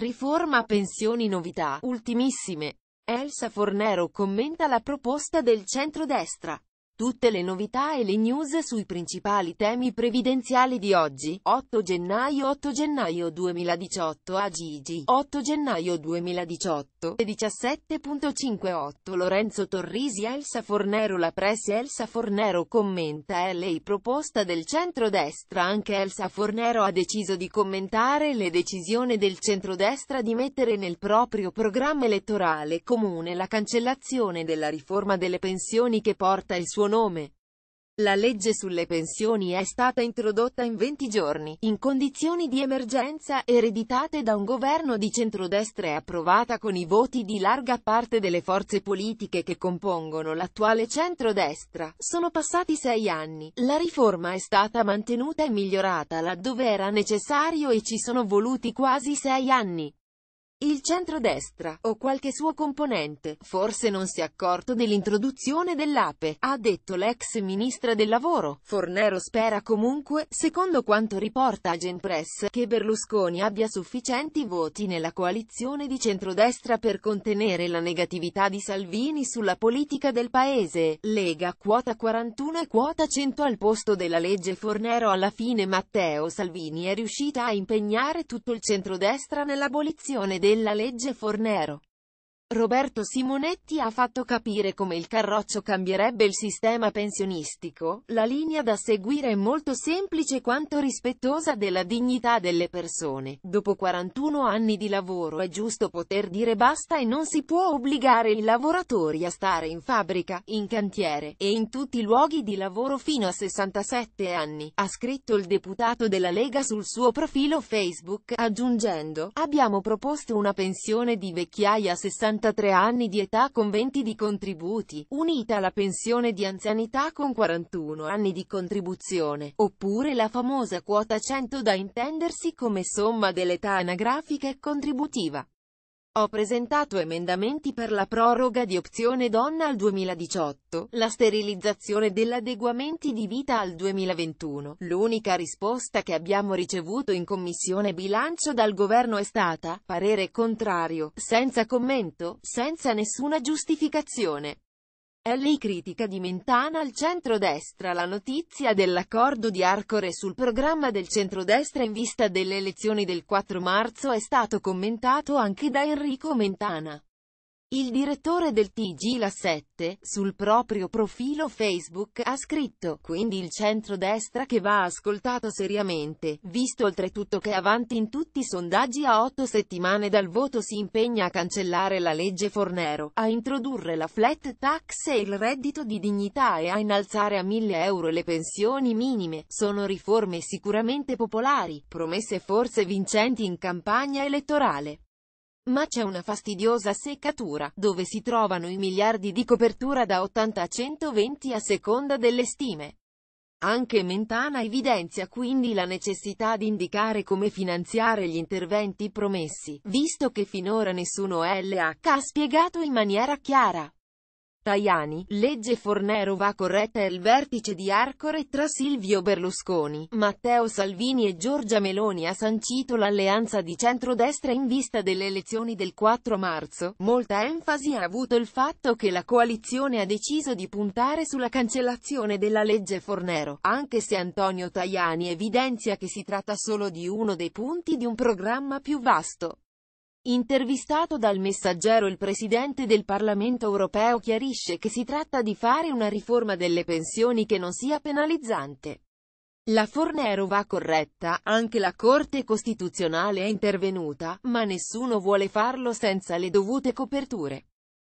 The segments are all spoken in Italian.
Riforma pensioni novità, ultimissime. Elsa Fornero commenta la proposta del centrodestra. Tutte le novità e le news sui principali temi previdenziali di oggi, 8 gennaio 8 gennaio 2018 a Gigi, 8 gennaio 2018, 17.58 Lorenzo Torrisi Elsa Fornero La Press Elsa Fornero commenta lei proposta del centrodestra Anche Elsa Fornero ha deciso di commentare le decisioni del centrodestra di mettere nel proprio programma elettorale comune la cancellazione della riforma delle pensioni che porta il suo suo nome. La legge sulle pensioni è stata introdotta in 20 giorni, in condizioni di emergenza, ereditate da un governo di centrodestra e approvata con i voti di larga parte delle forze politiche che compongono l'attuale centrodestra. Sono passati sei anni, la riforma è stata mantenuta e migliorata laddove era necessario e ci sono voluti quasi sei anni il centrodestra, o qualche suo componente, forse non si è accorto dell'introduzione dell'APE, ha detto l'ex ministra del lavoro. Fornero spera comunque, secondo quanto riporta Agenpress, che Berlusconi abbia sufficienti voti nella coalizione di centrodestra per contenere la negatività di Salvini sulla politica del paese. Lega quota 41 e quota 100 al posto della legge Fornero alla fine Matteo Salvini è riuscita a impegnare tutto il centrodestra nell'abolizione del della legge Fornero. Roberto Simonetti ha fatto capire come il Carroccio cambierebbe il sistema pensionistico, la linea da seguire è molto semplice quanto rispettosa della dignità delle persone. Dopo 41 anni di lavoro è giusto poter dire basta e non si può obbligare i lavoratori a stare in fabbrica, in cantiere, e in tutti i luoghi di lavoro fino a 67 anni, ha scritto il deputato della Lega sul suo profilo Facebook, aggiungendo, abbiamo proposto una pensione di vecchiaia 60 43 anni di età con 20 di contributi, unita alla pensione di anzianità con 41 anni di contribuzione, oppure la famosa quota 100 da intendersi come somma dell'età anagrafica e contributiva. Ho presentato emendamenti per la proroga di opzione donna al 2018, la sterilizzazione dell'adeguamenti di vita al 2021. L'unica risposta che abbiamo ricevuto in Commissione Bilancio dal Governo è stata, parere contrario, senza commento, senza nessuna giustificazione. L.I. critica di Mentana al centrodestra la notizia dell'accordo di Arcore sul programma del centrodestra in vista delle elezioni del 4 marzo è stato commentato anche da Enrico Mentana. Il direttore del TG La 7, sul proprio profilo Facebook, ha scritto, quindi il centro-destra che va ascoltato seriamente, visto oltretutto che avanti in tutti i sondaggi a otto settimane dal voto si impegna a cancellare la legge Fornero, a introdurre la flat tax e il reddito di dignità e a innalzare a 1000 euro le pensioni minime, sono riforme sicuramente popolari, promesse forse vincenti in campagna elettorale. Ma c'è una fastidiosa seccatura, dove si trovano i miliardi di copertura da 80 a 120 a seconda delle stime. Anche Mentana evidenzia quindi la necessità di indicare come finanziare gli interventi promessi, visto che finora nessuno LH ha spiegato in maniera chiara. Tajani, legge Fornero va corretta e il vertice di Arcore tra Silvio Berlusconi, Matteo Salvini e Giorgia Meloni ha sancito l'alleanza di centrodestra in vista delle elezioni del 4 marzo. Molta enfasi ha avuto il fatto che la coalizione ha deciso di puntare sulla cancellazione della legge Fornero, anche se Antonio Tajani evidenzia che si tratta solo di uno dei punti di un programma più vasto. Intervistato dal messaggero il Presidente del Parlamento europeo chiarisce che si tratta di fare una riforma delle pensioni che non sia penalizzante. La Fornero va corretta, anche la Corte Costituzionale è intervenuta, ma nessuno vuole farlo senza le dovute coperture.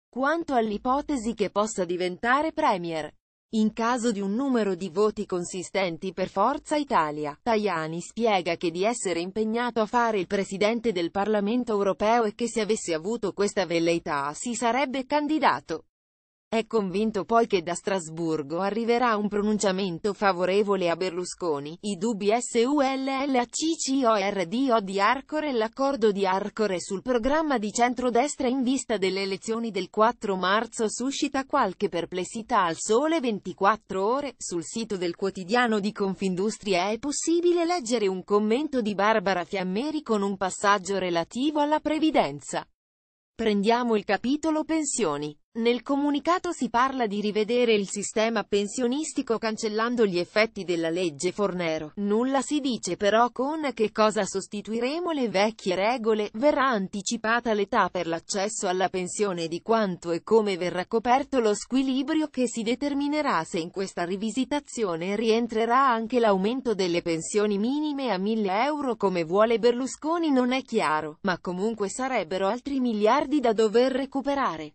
Quanto all'ipotesi che possa diventare Premier, in caso di un numero di voti consistenti per Forza Italia, Tajani spiega che di essere impegnato a fare il presidente del Parlamento europeo e che se avesse avuto questa velleità si sarebbe candidato. È convinto poi che da Strasburgo arriverà un pronunciamento favorevole a Berlusconi. I dubbi SULLACCORDO di Arcore e L'accordo di Arcore sul programma di centrodestra in vista delle elezioni del 4 marzo suscita qualche perplessità al sole 24 ore. Sul sito del quotidiano di Confindustria è possibile leggere un commento di Barbara Fiammeri con un passaggio relativo alla previdenza. Prendiamo il capitolo pensioni. Nel comunicato si parla di rivedere il sistema pensionistico cancellando gli effetti della legge Fornero. Nulla si dice però con che cosa sostituiremo le vecchie regole, verrà anticipata l'età per l'accesso alla pensione di quanto e come verrà coperto lo squilibrio che si determinerà se in questa rivisitazione rientrerà anche l'aumento delle pensioni minime a 1000 euro come vuole Berlusconi non è chiaro, ma comunque sarebbero altri miliardi da dover recuperare.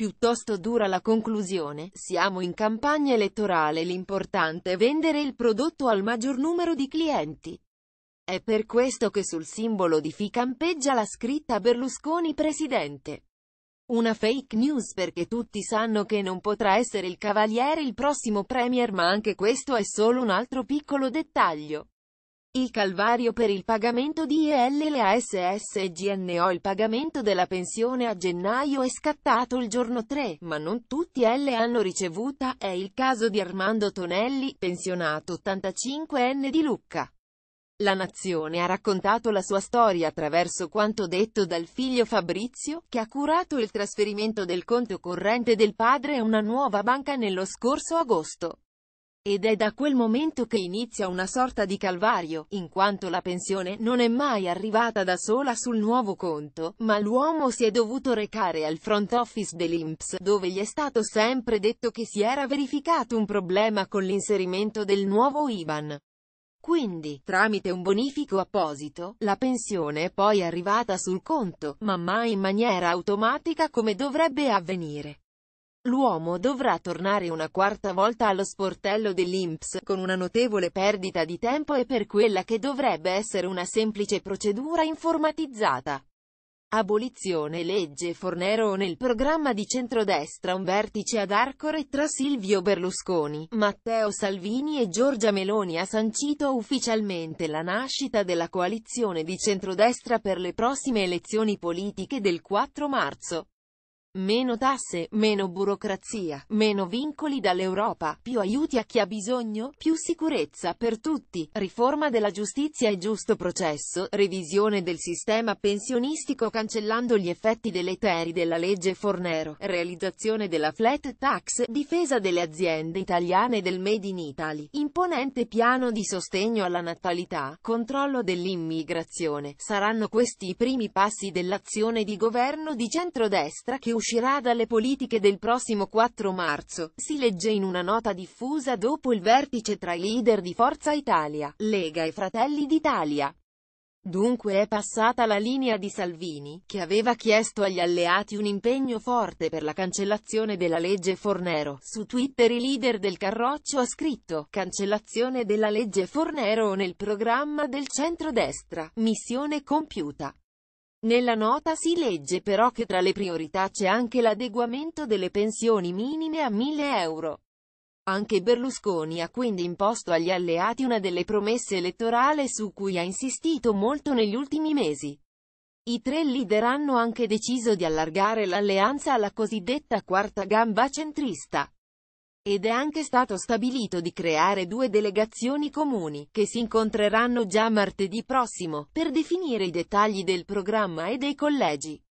Piuttosto dura la conclusione, siamo in campagna elettorale l'importante è vendere il prodotto al maggior numero di clienti. È per questo che sul simbolo di FI campeggia la scritta Berlusconi presidente. Una fake news perché tutti sanno che non potrà essere il Cavaliere il prossimo Premier ma anche questo è solo un altro piccolo dettaglio. Il calvario per il pagamento di ILLASS e GNO Il pagamento della pensione a gennaio è scattato il giorno 3, ma non tutti L hanno ricevuta, è il caso di Armando Tonelli, pensionato 85enne di Lucca. La Nazione ha raccontato la sua storia attraverso quanto detto dal figlio Fabrizio, che ha curato il trasferimento del conto corrente del padre a una nuova banca nello scorso agosto. Ed è da quel momento che inizia una sorta di calvario, in quanto la pensione non è mai arrivata da sola sul nuovo conto, ma l'uomo si è dovuto recare al front office dell'Inps, dove gli è stato sempre detto che si era verificato un problema con l'inserimento del nuovo IBAN. Quindi, tramite un bonifico apposito, la pensione è poi arrivata sul conto, ma mai in maniera automatica come dovrebbe avvenire. L'uomo dovrà tornare una quarta volta allo sportello dell'Inps, con una notevole perdita di tempo e per quella che dovrebbe essere una semplice procedura informatizzata. Abolizione legge Fornero nel programma di centrodestra un vertice ad Arcore tra Silvio Berlusconi, Matteo Salvini e Giorgia Meloni ha sancito ufficialmente la nascita della coalizione di centrodestra per le prossime elezioni politiche del 4 marzo. Meno tasse, meno burocrazia, meno vincoli dall'Europa, più aiuti a chi ha bisogno, più sicurezza per tutti, riforma della giustizia e giusto processo, revisione del sistema pensionistico cancellando gli effetti deleteri della legge Fornero, realizzazione della flat tax, difesa delle aziende italiane del Made in Italy, imponente piano di sostegno alla natalità, controllo dell'immigrazione. Saranno questi i primi passi dell'azione di governo di centrodestra che uscirà uscirà dalle politiche del prossimo 4 marzo, si legge in una nota diffusa dopo il vertice tra i leader di Forza Italia, Lega e Fratelli d'Italia. Dunque è passata la linea di Salvini, che aveva chiesto agli alleati un impegno forte per la cancellazione della legge Fornero. Su Twitter il leader del Carroccio ha scritto, cancellazione della legge Fornero nel programma del centrodestra, missione compiuta. Nella nota si legge però che tra le priorità c'è anche l'adeguamento delle pensioni minime a 1000 euro. Anche Berlusconi ha quindi imposto agli alleati una delle promesse elettorali su cui ha insistito molto negli ultimi mesi. I tre leader hanno anche deciso di allargare l'alleanza alla cosiddetta quarta gamba centrista. Ed è anche stato stabilito di creare due delegazioni comuni, che si incontreranno già martedì prossimo, per definire i dettagli del programma e dei collegi.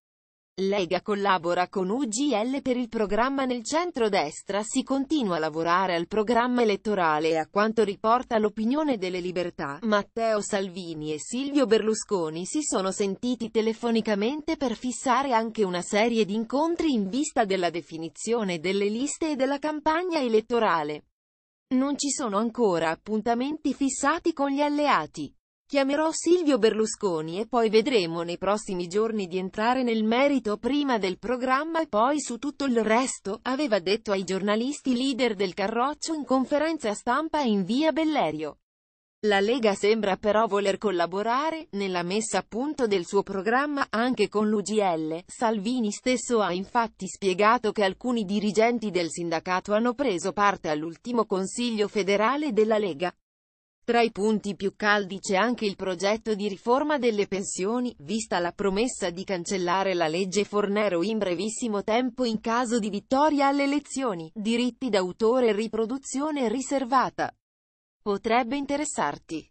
Lega collabora con UGL per il programma nel centro-destra si continua a lavorare al programma elettorale e a quanto riporta l'opinione delle libertà, Matteo Salvini e Silvio Berlusconi si sono sentiti telefonicamente per fissare anche una serie di incontri in vista della definizione delle liste e della campagna elettorale. Non ci sono ancora appuntamenti fissati con gli alleati. Chiamerò Silvio Berlusconi e poi vedremo nei prossimi giorni di entrare nel merito prima del programma e poi su tutto il resto, aveva detto ai giornalisti leader del Carroccio in conferenza stampa in via Bellerio. La Lega sembra però voler collaborare, nella messa a punto del suo programma, anche con l'UGL. Salvini stesso ha infatti spiegato che alcuni dirigenti del sindacato hanno preso parte all'ultimo consiglio federale della Lega. Tra i punti più caldi c'è anche il progetto di riforma delle pensioni, vista la promessa di cancellare la legge Fornero in brevissimo tempo in caso di vittoria alle elezioni, diritti d'autore e riproduzione riservata. Potrebbe interessarti.